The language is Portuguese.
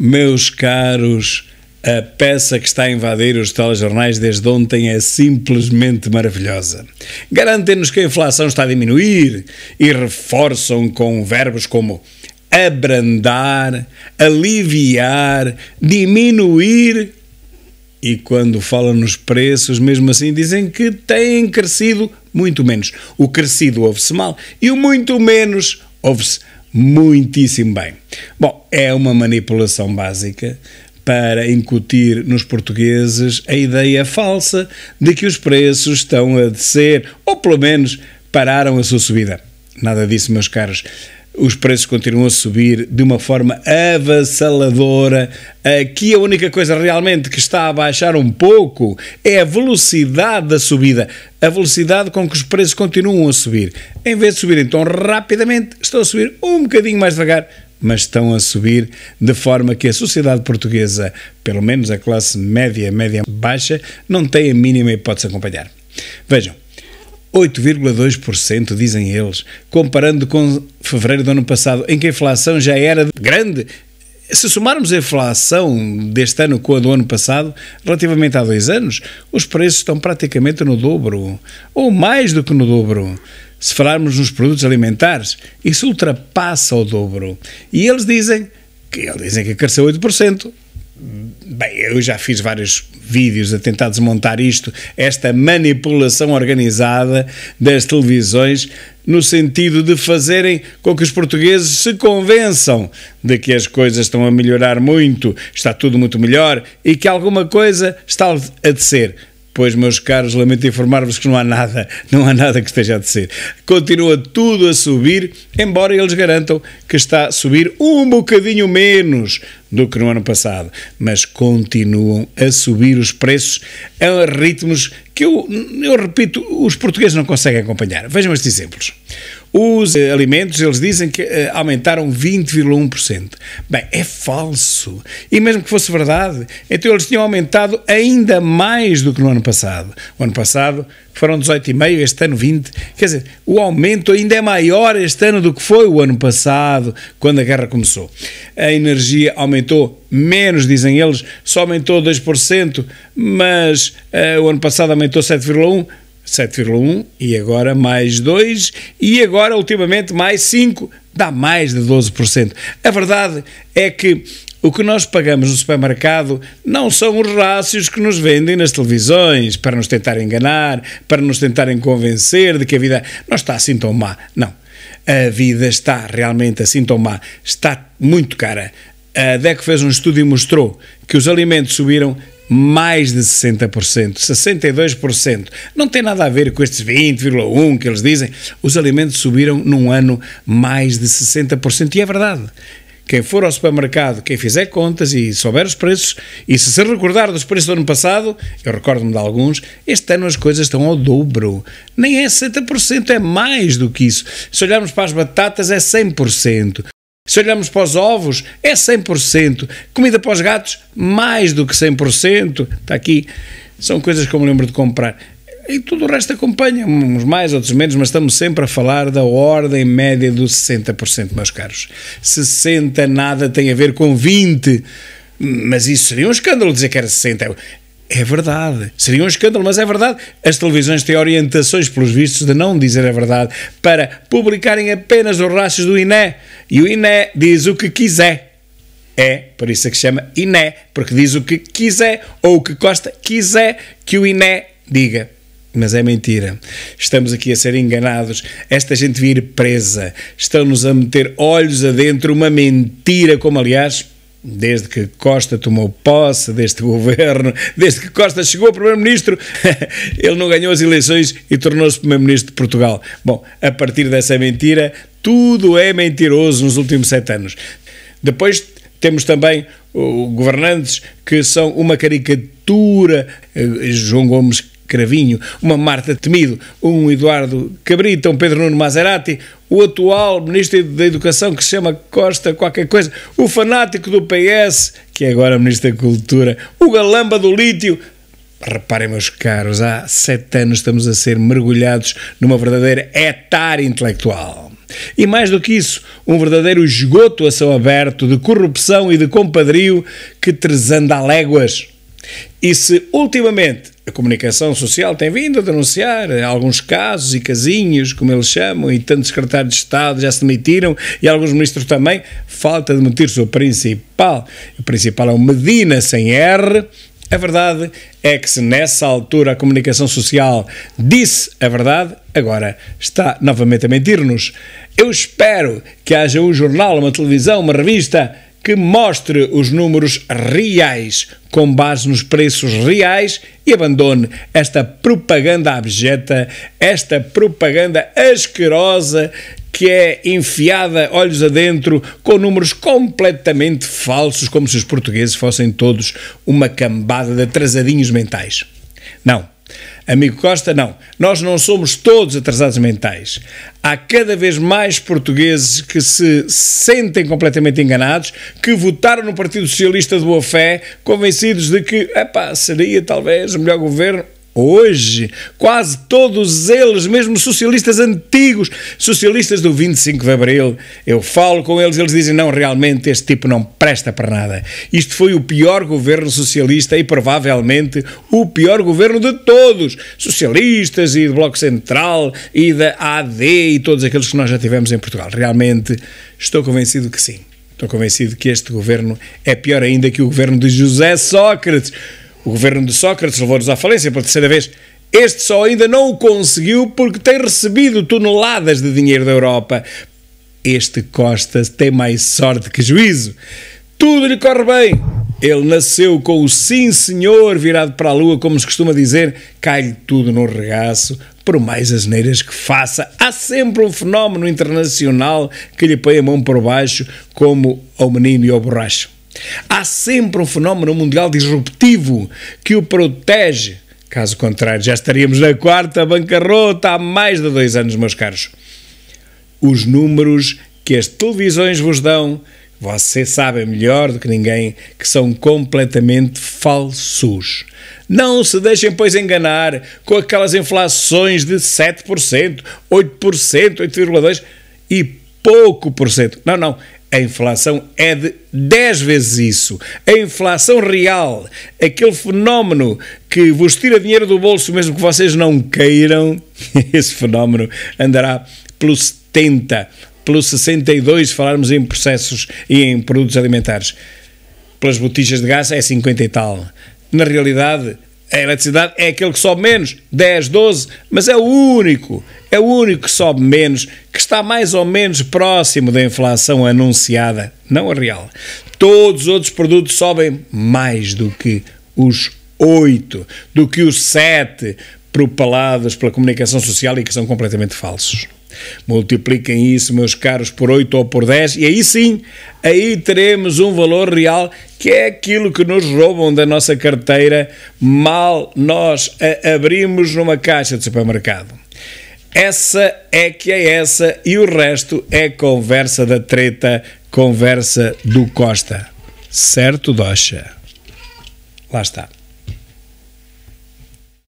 Meus caros, a peça que está a invadir os telejornais desde ontem é simplesmente maravilhosa. Garantem-nos que a inflação está a diminuir e reforçam com verbos como abrandar, aliviar, diminuir. E quando falam nos preços, mesmo assim dizem que têm crescido muito menos. O crescido ouve-se mal e o muito menos ouve-se muitíssimo bem. Bom, é uma manipulação básica para incutir nos portugueses a ideia falsa de que os preços estão a descer ou pelo menos pararam a sua subida. Nada disso, meus caros. Os preços continuam a subir de uma forma avassaladora. Aqui a única coisa realmente que está a baixar um pouco é a velocidade da subida, a velocidade com que os preços continuam a subir. Em vez de subirem tão rapidamente, estão a subir um bocadinho mais devagar, mas estão a subir de forma que a sociedade portuguesa, pelo menos a classe média, média baixa, não tem a mínima hipótese de acompanhar. Vejam, 8,2% dizem eles, comparando com fevereiro do ano passado, em que a inflação já era grande. Se somarmos a inflação deste ano com a do ano passado, relativamente a dois anos, os preços estão praticamente no dobro, ou mais do que no dobro se falarmos nos produtos alimentares, isso ultrapassa o dobro. E eles dizem que eles dizem que cresceu 8%. Bem, eu já fiz vários vídeos a tentar desmontar isto, esta manipulação organizada das televisões, no sentido de fazerem com que os portugueses se convençam de que as coisas estão a melhorar muito, está tudo muito melhor e que alguma coisa está a descer. Pois, meus caros, lamento informar-vos que não há nada, não há nada que esteja a descer. Continua tudo a subir, embora eles garantam que está a subir um bocadinho menos do que no ano passado, mas continuam a subir os preços a ritmos que eu, eu repito, os portugueses não conseguem acompanhar. Vejam estes exemplos. Os eh, alimentos, eles dizem que eh, aumentaram 20,1%. Bem, é falso. E mesmo que fosse verdade, então eles tinham aumentado ainda mais do que no ano passado. O ano passado foram 18,5, este ano 20. Quer dizer, o aumento ainda é maior este ano do que foi o ano passado, quando a guerra começou. A energia aumentou menos, dizem eles, só aumentou 2%, mas uh, o ano passado aumentou 7,1%. 7,1 e agora mais 2 e agora ultimamente mais 5, dá mais de 12%. A verdade é que o que nós pagamos no supermercado não são os rácios que nos vendem nas televisões para nos tentar enganar, para nos tentarem convencer de que a vida não está assim tão má. Não. A vida está realmente assim tão má. Está muito cara. A DECO fez um estudo e mostrou que os alimentos subiram mais de 60%, 62%. Não tem nada a ver com estes 20,1% que eles dizem. Os alimentos subiram num ano mais de 60%, e é verdade. Quem for ao supermercado, quem fizer contas e souber os preços, e se se recordar dos preços do ano passado, eu recordo-me de alguns, este ano as coisas estão ao dobro. Nem é 60%, é mais do que isso. Se olharmos para as batatas, é 100%. Se olhamos para os ovos, é 100%. Comida para os gatos, mais do que 100%. Está aqui. São coisas que eu me lembro de comprar. E tudo o resto acompanha, uns mais, outros menos, mas estamos sempre a falar da ordem média dos 60%, meus caros. 60 nada tem a ver com 20%. Mas isso seria um escândalo dizer que era 60%. É verdade. Seria um escândalo, mas é verdade. As televisões têm orientações, pelos vistos, de não dizer a verdade, para publicarem apenas os rastros do Iné E o Iné diz o que quiser. É, por isso é que se chama Iné, porque diz o que quiser, ou o que Costa quiser que o Iné diga. Mas é mentira. Estamos aqui a ser enganados. Esta gente vir presa. Estão-nos a meter olhos adentro uma mentira, como aliás desde que Costa tomou posse deste governo, desde que Costa chegou a primeiro-ministro, ele não ganhou as eleições e tornou-se primeiro-ministro de Portugal. Bom, a partir dessa mentira, tudo é mentiroso nos últimos sete anos. Depois temos também governantes que são uma caricatura, eh, João Gomes Cravinho, uma Marta Temido, um Eduardo Cabrita, um Pedro Nuno Maserati, o atual Ministro da Educação que se chama Costa qualquer coisa, o fanático do PS, que é agora Ministro da Cultura, o galamba do lítio, Reparem, meus caros, há sete anos estamos a ser mergulhados numa verdadeira etar intelectual. E mais do que isso, um verdadeiro esgoto a céu aberto de corrupção e de compadrio que tresanda a léguas. E se ultimamente a comunicação social tem vindo a denunciar eh, alguns casos e casinhos, como eles chamam, e tantos secretários de Estado já se demitiram e alguns ministros também, falta de demitir-se o principal. O principal é o Medina sem R, a verdade é que se nessa altura a comunicação social disse a verdade, agora está novamente a mentir-nos. Eu espero que haja um jornal, uma televisão, uma revista que mostre os números reais, com base nos preços reais, e abandone esta propaganda abjeta, esta propaganda asquerosa que é enfiada olhos adentro com números completamente falsos, como se os portugueses fossem todos uma cambada de atrasadinhos mentais. Não. Amigo Costa, não. Nós não somos todos atrasados mentais. Há cada vez mais portugueses que se sentem completamente enganados, que votaram no Partido Socialista de Boa Fé, convencidos de que, epá, seria talvez o melhor governo Hoje, quase todos eles, mesmo socialistas antigos, socialistas do 25 de Abril, eu falo com eles, eles dizem: não, realmente este tipo não presta para nada. Isto foi o pior governo socialista e provavelmente o pior governo de todos. Socialistas e do Bloco Central e da AD e todos aqueles que nós já tivemos em Portugal. Realmente, estou convencido que sim. Estou convencido que este governo é pior ainda que o governo de José Sócrates. O governo de Sócrates levou-nos à falência pela terceira vez. Este só ainda não o conseguiu porque tem recebido toneladas de dinheiro da Europa. Este Costa tem mais sorte que juízo. Tudo lhe corre bem. Ele nasceu com o sim senhor virado para a lua, como se costuma dizer, cai-lhe tudo no regaço, por mais asneiras que faça. Há sempre um fenómeno internacional que lhe põe a mão por baixo, como ao menino e ao borracho. Há sempre um fenómeno mundial disruptivo que o protege. Caso contrário, já estaríamos na quarta bancarrota há mais de dois anos, meus caros. Os números que as televisões vos dão, você sabe melhor do que ninguém que são completamente falsos. Não se deixem, pois, enganar com aquelas inflações de 7%, 8%, 8,2% e pouco por cento. Não, não. A inflação é de 10 vezes isso. A inflação real, aquele fenómeno que vos tira dinheiro do bolso mesmo que vocês não queiram, esse fenómeno andará pelos 70, pelos 62, se falarmos em processos e em produtos alimentares. Pelas botijas de gás é 50 e tal. Na realidade, a eletricidade é aquele que sobe menos, 10, 12, mas é o único, é o único que sobe menos, que está mais ou menos próximo da inflação anunciada, não a real. Todos os outros produtos sobem mais do que os 8, do que os 7 propalados pela comunicação social e que são completamente falsos. Multipliquem isso, meus caros, por 8 ou por 10, e aí sim, aí teremos um valor real que é aquilo que nos roubam da nossa carteira mal nós a abrimos numa caixa de supermercado. Essa é que é essa e o resto é conversa da treta, conversa do Costa. Certo, Docha? Lá está.